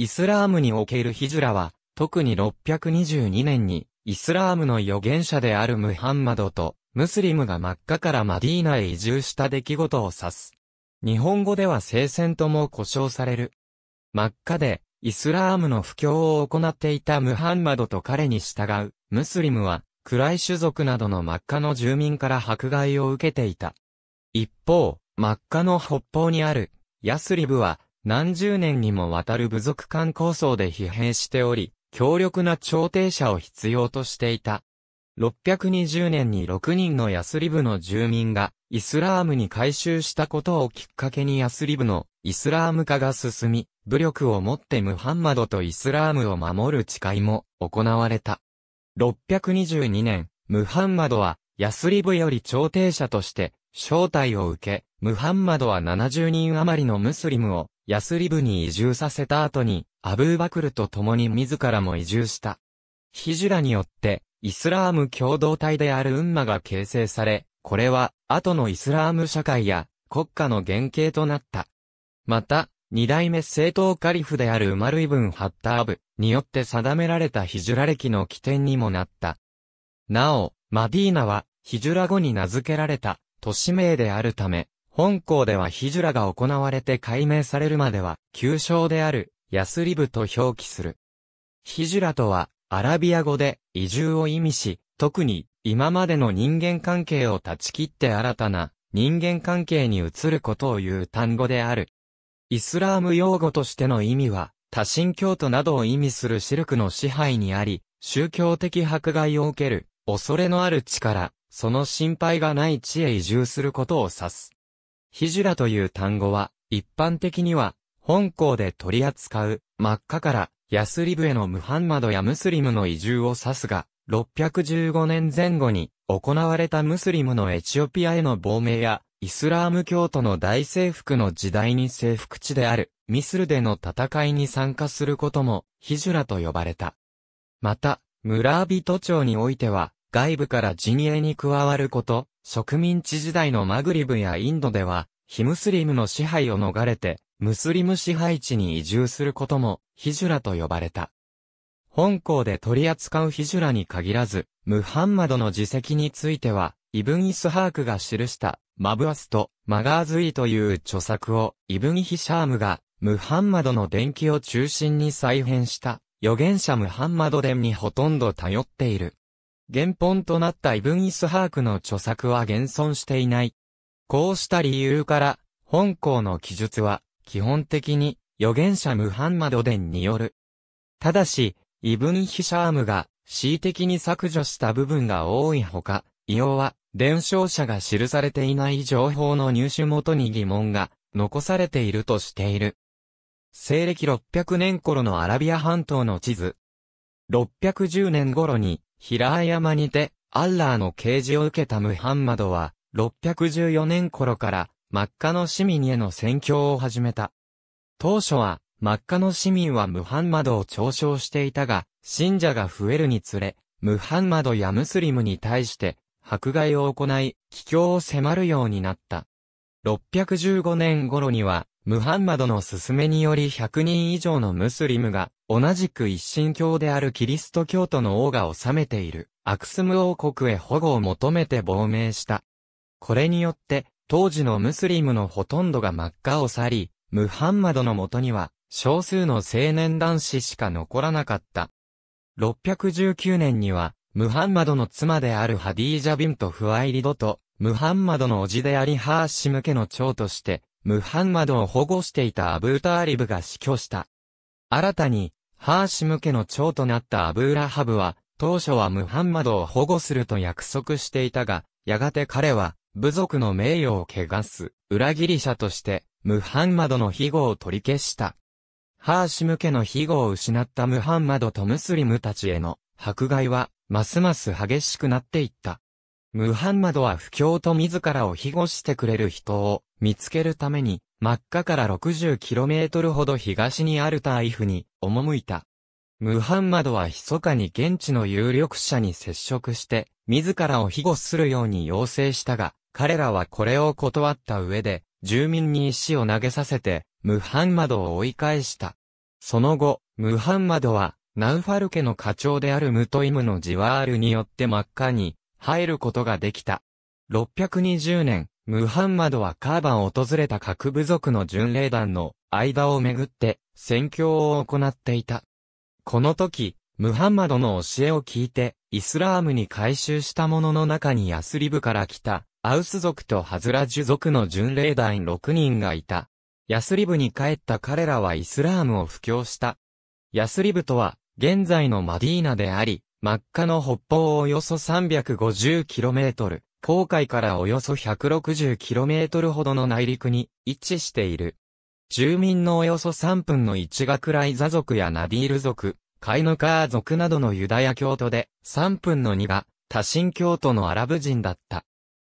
イスラームにおけるヒジュラは、特に622年に、イスラームの預言者であるムハンマドと、ムスリムがマッカからマディーナへ移住した出来事を指す。日本語では聖戦とも呼称される。マッカで、イスラームの布教を行っていたムハンマドと彼に従う、ムスリムは、クライ種族などのマッカの住民から迫害を受けていた。一方、マッカの北方にある、ヤスリブは、何十年にもわたる部族間構想で疲弊しており、強力な調停者を必要としていた。620年に6人のヤスリ部の住民がイスラームに改修したことをきっかけにヤスリ部のイスラーム化が進み、武力をもってムハンマドとイスラームを守る誓いも行われた。622年、ムハンマドはヤスリ部より調停者として招待を受け、ムハンマドは70人余りのムスリムをヤスリブに移住させた後に、アブーバクルと共に自らも移住した。ヒジュラによって、イスラーム共同体であるウンマが形成され、これは、後のイスラーム社会や国家の原型となった。また、二代目政党カリフであるウマルイブン・ハッターブによって定められたヒジュラ歴の起点にもなった。なお、マディーナはヒジュラ語に名付けられた都市名であるため、本校ではヒジュラが行われて解明されるまでは、旧称である、ヤスリブと表記する。ヒジュラとは、アラビア語で移住を意味し、特に今までの人間関係を断ち切って新たな人間関係に移ることを言う単語である。イスラーム用語としての意味は、多神教徒などを意味するシルクの支配にあり、宗教的迫害を受ける、恐れのある力、その心配がない地へ移住することを指す。ヒジュラという単語は、一般的には、本校で取り扱う、真っ赤から、ヤスリブへのムハンマドやムスリムの移住を指すが、615年前後に、行われたムスリムのエチオピアへの亡命や、イスラーム教徒の大征服の時代に征服地である、ミスルでの戦いに参加することも、ヒジュラと呼ばれた。また、村人町においては、外部から陣営に加わること、植民地時代のマグリブやインドでは、ヒムスリムの支配を逃れて、ムスリム支配地に移住することも、ヒジュラと呼ばれた。本校で取り扱うヒジュラに限らず、ムハンマドの自責については、イブン・イスハークが記したマブアスとマガーズイという著作をイブン・ヒシャームがムハンマドの伝記を中心に再編した預言者ムハンマド伝にほとんど頼っている。原本となったイブン・イスハークの著作は現存していない。こうした理由から、本校の記述は、基本的に、預言者ムハンマド伝による。ただし、イブン・ヒシャームが、恣意的に削除した部分が多いほか、異様は、伝承者が記されていない情報の入手元に疑問が、残されているとしている。西暦600年頃のアラビア半島の地図。610年頃に、平山にて、アッラーの啓示を受けたムハンマドは、614年頃から、マッカの市民への宣教を始めた。当初は、マッカの市民はムハンマドを嘲笑していたが、信者が増えるにつれ、ムハンマドやムスリムに対して、迫害を行い、帰郷を迫るようになった。615年頃には、ムハンマドの勧めにより100人以上のムスリムが、同じく一神教であるキリスト教徒の王が治めている、アクスム王国へ保護を求めて亡命した。これによって、当時のムスリムのほとんどが真っ赤を去り、ムハンマドのもとには、少数の青年男子しか残らなかった。619年には、ムハンマドの妻であるハディージャビンとフワイリドと、ムハンマドの叔父でありハーシム家の長として、ムハンマドを保護していたアブーターリブが死去した。新たに、ハーシム家の長となったアブーラハブは、当初はムハンマドを保護すると約束していたが、やがて彼は、部族の名誉を汚す、裏切り者として、ムハンマドの庇護を取り消した。ハーシム家の庇護を失ったムハンマドとムスリムたちへの迫害は、ますます激しくなっていった。ムハンマドは不況と自らを庇護してくれる人を見つけるために、真っ赤から 60km ほど東にあるタイフに赴いた。ムハンマドは密かに現地の有力者に接触して、自らを庇護するように要請したが、彼らはこれを断った上で、住民に石を投げさせて、ムハンマドを追い返した。その後、ムハンマドは、ナウファル家の課長であるムトイムのジワールによって真っ赤に入ることができた。620年、ムハンマドはカーバンを訪れた各部族の巡礼団の間をめぐって宣教を行っていた。この時、ムハンマドの教えを聞いて、イスラームに改宗した者の中にヤスリブから来た、アウス族とハズラジュ族の巡礼団6人がいた。ヤスリブに帰った彼らはイスラームを布教した。ヤスリブとは、現在のマディーナであり、マッカの北方およそ 350km、航海からおよそ 160km ほどの内陸に位置している。住民のおよそ3分の1がクライザ族やナディール族、カイヌカー族などのユダヤ教徒で、3分の2が多神教徒のアラブ人だった。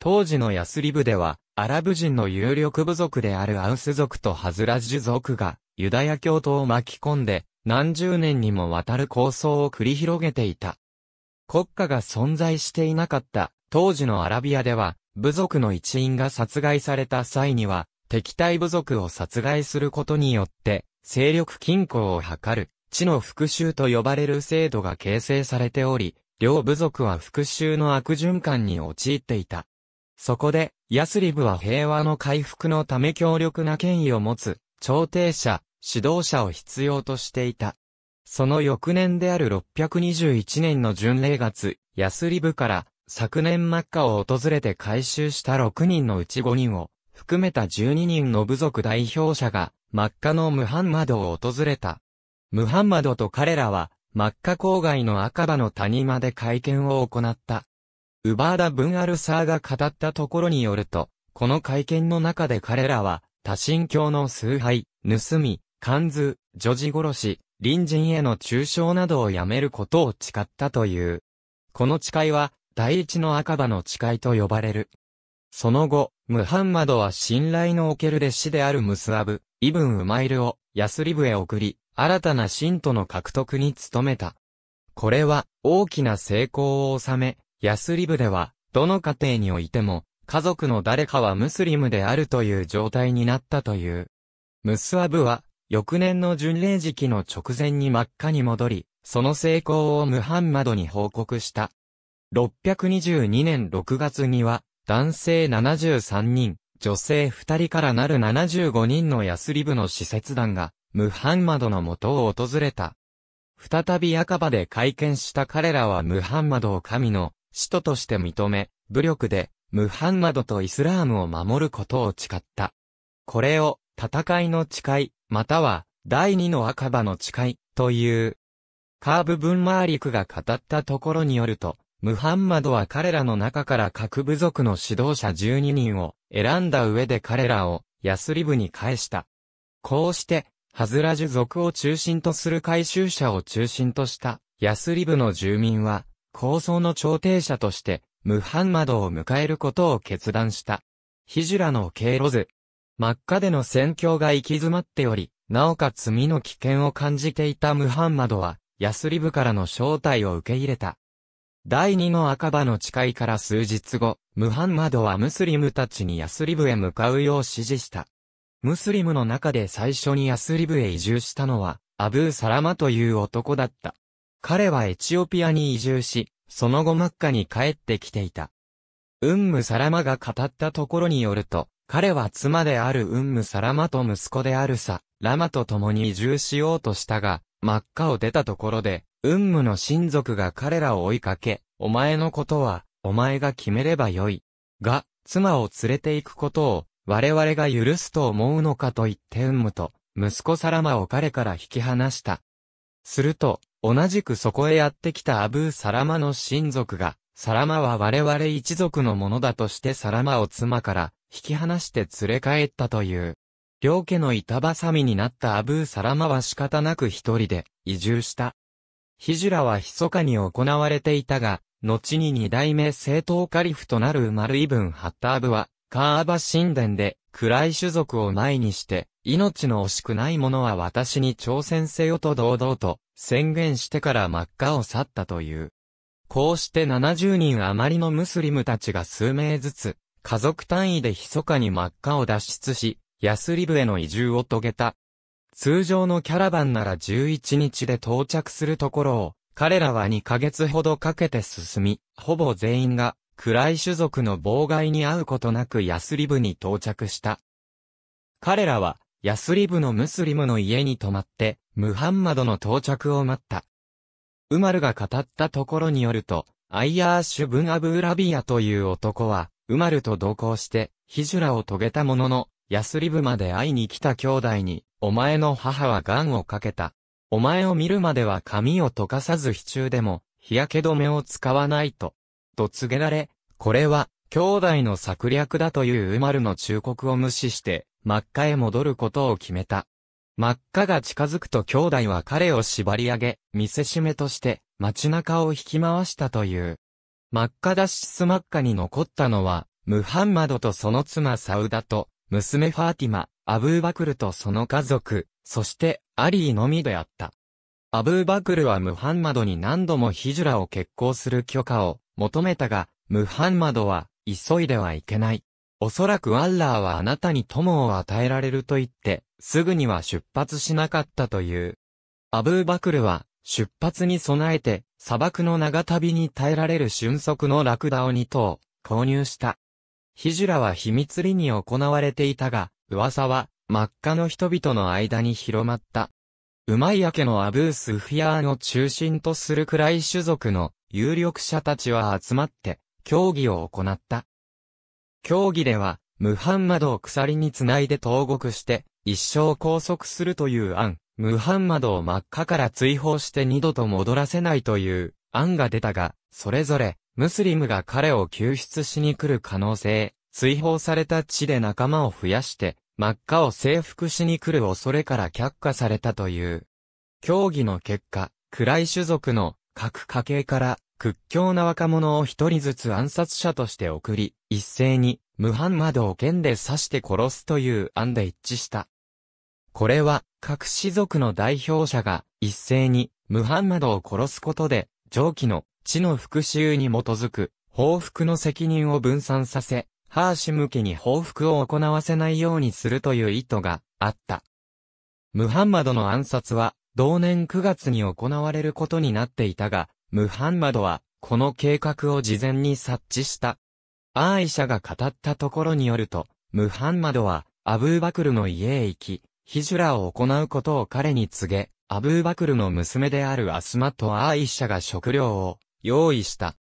当時のヤスリブでは、アラブ人の有力部族であるアウス族とハズラジュ族が、ユダヤ教徒を巻き込んで、何十年にもわたる構想を繰り広げていた。国家が存在していなかった当時のアラビアでは、部族の一員が殺害された際には、敵対部族を殺害することによって、勢力均衡を図る、地の復讐と呼ばれる制度が形成されており、両部族は復讐の悪循環に陥っていた。そこで、ヤスリブは平和の回復のため強力な権威を持つ、朝廷者、指導者を必要としていた。その翌年である621年の巡礼月、ヤスリブから昨年マッカを訪れて回収した6人のうち5人を、含めた12人の部族代表者が、マッカのムハンマドを訪れた。ムハンマドと彼らは、マッカ郊外の赤羽の谷間で会見を行った。ウバーダ・ブン・アルサーが語ったところによると、この会見の中で彼らは、多神教の崇拝、盗み、関図、女児殺し、隣人への中傷などをやめることを誓ったという。この誓いは、第一の赤羽の誓いと呼ばれる。その後、ムハンマドは信頼のおける弟子であるムスアブ、イブン・ウマイルをヤスリブへ送り、新たな信徒の獲得に努めた。これは大きな成功を収め、ヤスリブでは、どの家庭においても、家族の誰かはムスリムであるという状態になったという。ムスアブは、翌年の巡礼時期の直前に真っ赤に戻り、その成功をムハンマドに報告した。622年6月には、男性73人、女性2人からなる75人のヤスリ部の使節団が、ムハンマドの元を訪れた。再び赤羽で会見した彼らはムハンマドを神の使徒として認め、武力でムハンマドとイスラームを守ることを誓った。これを戦いの誓い、または第二の赤羽の誓いという。カーブ・ブンマーリクが語ったところによると、ムハンマドは彼らの中から各部族の指導者12人を選んだ上で彼らをヤスリブに返した。こうして、ハズラジュ族を中心とする回収者を中心としたヤスリブの住民は、構想の調停者として、ムハンマドを迎えることを決断した。ヒジュラの経路図。真っ赤での戦況が行き詰まっており、なおかつ身の危険を感じていたムハンマドは、ヤスリブからの招待を受け入れた。第2の赤羽の誓いから数日後、ムハンマドはムスリムたちにヤスリブへ向かうよう指示した。ムスリムの中で最初にヤスリブへ移住したのは、アブー・サラマという男だった。彼はエチオピアに移住し、その後マッカに帰ってきていた。ウンム・サラマが語ったところによると、彼は妻であるウンム・サラマと息子であるサ、ラマと共に移住しようとしたが、マッカを出たところで、運武の親族が彼らを追いかけ、お前のことは、お前が決めればよい。が、妻を連れて行くことを、我々が許すと思うのかと言って運武と、息子サラマを彼から引き離した。すると、同じくそこへやってきたアブーサラマの親族が、サラマは我々一族のものだとしてサラマを妻から引き離して連れ帰ったという。両家の板挟みになったアブーサラマは仕方なく一人で移住した。ヒジュラは密かに行われていたが、後に二代目正統カリフとなるマルイブン・ハッターブは、カーバ神殿で、暗い種族を前にして、命の惜しくない者は私に挑戦せよと堂々と宣言してから真っ赤を去ったという。こうして70人余りのムスリムたちが数名ずつ、家族単位で密かに真っ赤を脱出し、ヤスリブへの移住を遂げた。通常のキャラバンなら11日で到着するところを、彼らは2ヶ月ほどかけて進み、ほぼ全員が、暗い種族の妨害に遭うことなくヤスリブに到着した。彼らは、ヤスリブのムスリムの家に泊まって、ムハンマドの到着を待った。ウマルが語ったところによると、アイヤーシュ・ブン・アブ・ウラビアという男は、ウマルと同行して、ヒジュラを遂げたものの、ヤスリブまで会いに来た兄弟に、お前の母は癌をかけた。お前を見るまでは髪を溶かさず非中でも、日焼け止めを使わないと。と告げられ、これは、兄弟の策略だというウマルの忠告を無視して、真っ赤へ戻ることを決めた。真っ赤が近づくと兄弟は彼を縛り上げ、見せしめとして、街中を引き回したという。真っ赤ダッシっ赤に残ったのは、ムハンマドとその妻サウダと、娘ファーティマ、アブーバクルとその家族、そしてアリーのみであった。アブーバクルはムハンマドに何度もヒジュラを決行する許可を求めたが、ムハンマドは急いではいけない。おそらくアッラーはあなたに友を与えられると言って、すぐには出発しなかったという。アブーバクルは出発に備えて砂漠の長旅に耐えられる瞬足のラクダを2頭購入した。ヒジュラは秘密裏に行われていたが、噂は、真っ赤の人々の間に広まった。うまいやけのアブースフィアーの中心とするくらい種族の有力者たちは集まって、競技を行った。競技では、ムハンマドを鎖につないで投獄して、一生拘束するという案、ムハンマドを真っ赤から追放して二度と戻らせないという案が出たが、それぞれ、ムスリムが彼を救出しに来る可能性、追放された地で仲間を増やして、真っ赤を征服しに来る恐れから却下されたという。協議の結果、暗い種族の各家系から屈強な若者を一人ずつ暗殺者として送り、一斉にムハンマドを剣で刺して殺すという案で一致した。これは各氏族の代表者が一斉にムハンマドを殺すことで上記の地の復讐に基づく報復の責任を分散させ、ハーシム家に報復を行わせないようにするという意図があった。ムハンマドの暗殺は同年9月に行われることになっていたが、ムハンマドはこの計画を事前に察知した。アーイシャが語ったところによると、ムハンマドはアブーバクルの家へ行き、ヒジュラを行うことを彼に告げ、アブーバクルの娘であるアスマとアーイシャが食料を用意した。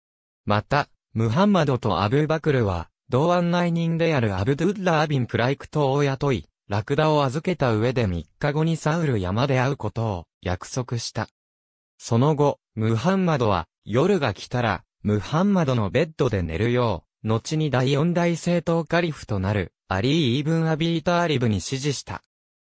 また、ムハンマドとアブーバクルは同案内人であるアブドゥッラービン・プライクトを雇い、ラクダを預けた上で3日後にサウル山で会うことを約束した。その後、ムハンマドは、夜が来たら、ムハンマドのベッドで寝るよう、後に第四大政党カリフとなる、アリー・イーブン・アビーターリブに指示した。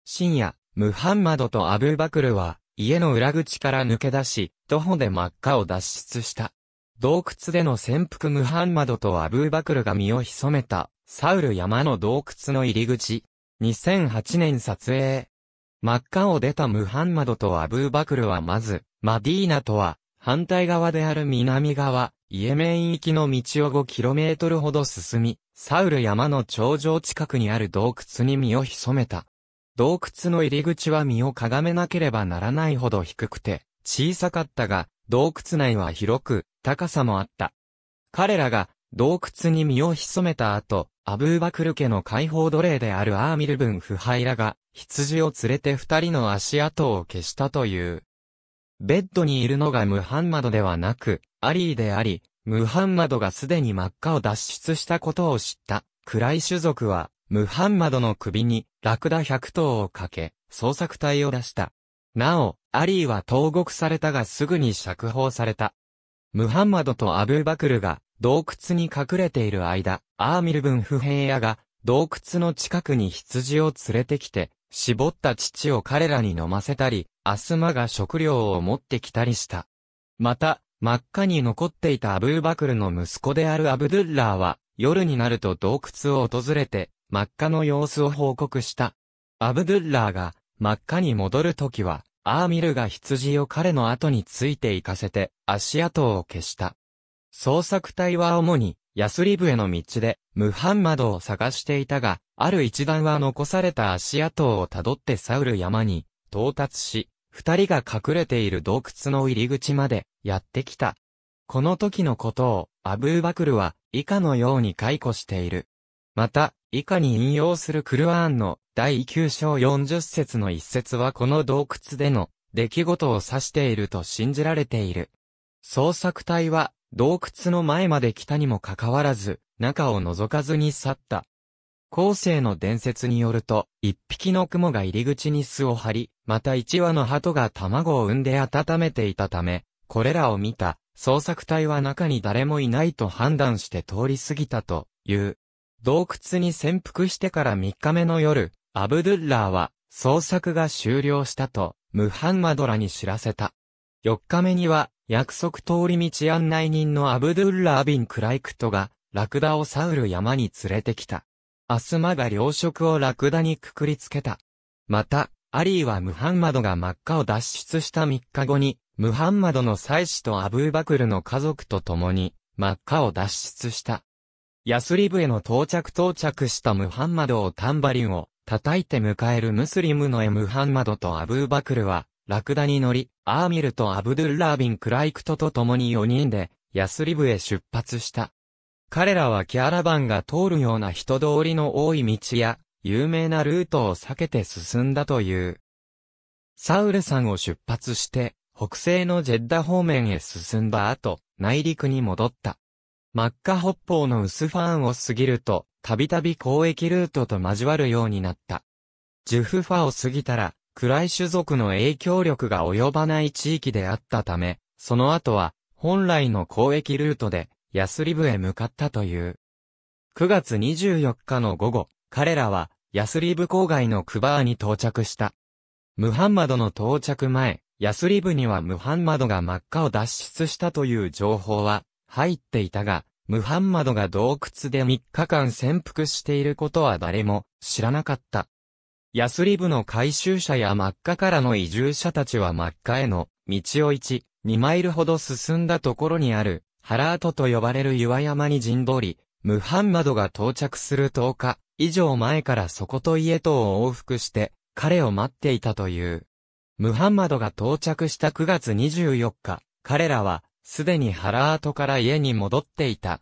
深夜、ムハンマドとアブーバクルは、家の裏口から抜け出し、徒歩で真っ赤を脱出した。洞窟での潜伏ムハンマドとアブーバクルが身を潜めた、サウル山の洞窟の入り口。2008年撮影。真っ赤を出たムハンマドとアブーバクルはまず、マディーナとは、反対側である南側、イエメン行きの道を 5km ほど進み、サウル山の頂上近くにある洞窟に身を潜めた。洞窟の入り口は身をかがめなければならないほど低くて、小さかったが、洞窟内は広く、高さもあった。彼らが洞窟に身を潜めた後、アブーバクル家の解放奴隷であるアーミルブン・腐敗らが、羊を連れて二人の足跡を消したという。ベッドにいるのがムハンマドではなく、アリーであり、ムハンマドがすでに真っ赤を脱出したことを知った、暗い種族は、ムハンマドの首に、ラクダ百頭をかけ、捜索隊を出した。なお、アリーは投獄されたがすぐに釈放された。ムハンマドとアブーバクルが洞窟に隠れている間、アーミルブンフヘイヤが洞窟の近くに羊を連れてきて、絞った乳を彼らに飲ませたり、アスマが食料を持ってきたりした。また、真っ赤に残っていたアブーバクルの息子であるアブドゥッラーは、夜になると洞窟を訪れて、真っ赤の様子を報告した。アブドゥッラーが、真っ赤に戻るときは、アーミルが羊を彼の後について行かせて、足跡を消した。捜索隊は主に、ヤスリブへの道で、ムハンマドを探していたが、ある一団は残された足跡をたどってサウル山に、到達し、二人が隠れている洞窟の入り口まで、やってきた。この時のことを、アブーバクルは、以下のように解雇している。また、以下に引用するクルアーンの第9章40節の一節はこの洞窟での出来事を指していると信じられている。捜索隊は洞窟の前まで来たにもかかわらず、中を覗かずに去った。後世の伝説によると、一匹の雲が入り口に巣を張り、また一羽の鳩が卵を産んで温めていたため、これらを見た、捜索隊は中に誰もいないと判断して通り過ぎたという。洞窟に潜伏してから3日目の夜、アブドゥッラーは、捜索が終了したと、ムハンマドラに知らせた。4日目には、約束通り道案内人のアブドゥッラービン・クライクトが、ラクダをサウル山に連れてきた。アスマが糧食をラクダにくくりつけた。また、アリーはムハンマドが真っ赤を脱出した3日後に、ムハンマドの妻子とアブーバクルの家族と共に、真っ赤を脱出した。ヤスリブへの到着到着したムハンマドをタンバリンを叩いて迎えるムスリムのエムハンマドとアブーバクルは、ラクダに乗り、アーミルとアブドゥルラービン・クライクトと共に4人で、ヤスリブへ出発した。彼らはキャラバンが通るような人通りの多い道や、有名なルートを避けて進んだという。サウル山を出発して、北西のジェッダ方面へ進んだ後、内陸に戻った。マッカ北方の薄ファンを過ぎると、たびたび交易ルートと交わるようになった。ジュフファを過ぎたら、クライ種族の影響力が及ばない地域であったため、その後は、本来の交易ルートで、ヤスリブへ向かったという。9月24日の午後、彼らは、ヤスリブ郊外のクバーに到着した。ムハンマドの到着前、ヤスリブにはムハンマドが真っ赤を脱出したという情報は入っていたが、ムハンマドが洞窟で3日間潜伏していることは誰も知らなかった。ヤスリブの回収者や真っ赤からの移住者たちは真っ赤への道を1、2マイルほど進んだところにあるハラートと呼ばれる岩山に陣取り、ムハンマドが到着する10日以上前からそこと家とを往復して彼を待っていたという。ムハンマドが到着した9月24日、彼らはすでに原跡から家に戻っていた。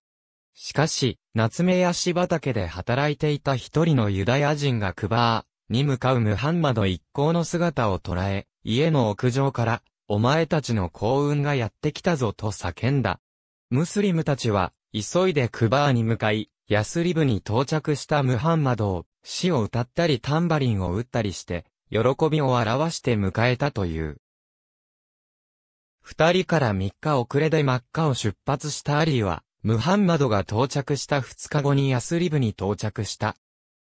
しかし、夏目屋市畑で働いていた一人のユダヤ人がクバーに向かうムハンマド一行の姿を捉え、家の屋上から、お前たちの幸運がやってきたぞと叫んだ。ムスリムたちは、急いでクバーに向かい、ヤスリブに到着したムハンマドを、死を歌ったりタンバリンを打ったりして、喜びを表して迎えたという。二人から三日遅れで真っ赤を出発したアリーは、ムハンマドが到着した二日後にヤスリブに到着した。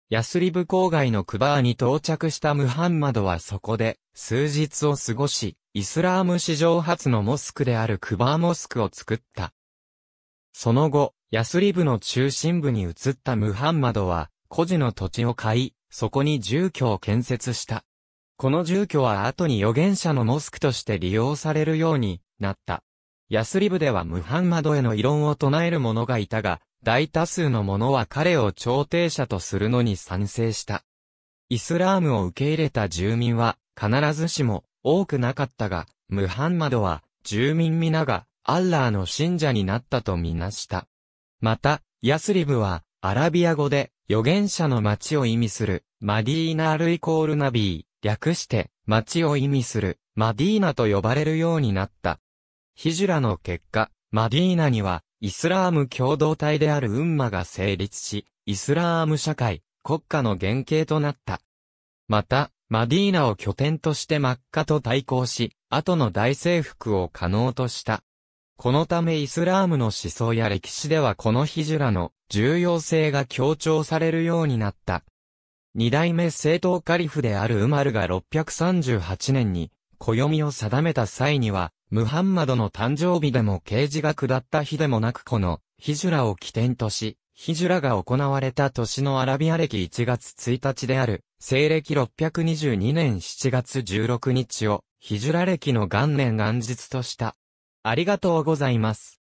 ヤスリブ郊外のクバーに到着したムハンマドはそこで、数日を過ごし、イスラーム史上初のモスクであるクバーモスクを作った。その後、ヤスリブの中心部に移ったムハンマドは、孤児の土地を買い、そこに住居を建設した。この住居は後に預言者のモスクとして利用されるようになった。ヤスリブではムハンマドへの異論を唱える者がいたが、大多数の者は彼を調停者とするのに賛成した。イスラームを受け入れた住民は必ずしも多くなかったが、ムハンマドは住民皆がアッラーの信者になったとみなした。また、ヤスリブはアラビア語で預言者の町を意味するマディーナールイコールナビー、略して、町を意味する、マディーナと呼ばれるようになった。ヒジュラの結果、マディーナには、イスラーム共同体であるウンマが成立し、イスラーム社会、国家の原型となった。また、マディーナを拠点としてマッカと対抗し、後の大征服を可能とした。このためイスラームの思想や歴史ではこのヒジュラの重要性が強調されるようになった。二代目政党カリフであるウマルが638年に、暦を定めた際には、ムハンマドの誕生日でも刑事が下った日でもなくこの、ヒジュラを起点とし、ヒジュラが行われた年のアラビア歴1月1日である、西暦622年7月16日を、ヒジュラ歴の元年元日とした。ありがとうございます。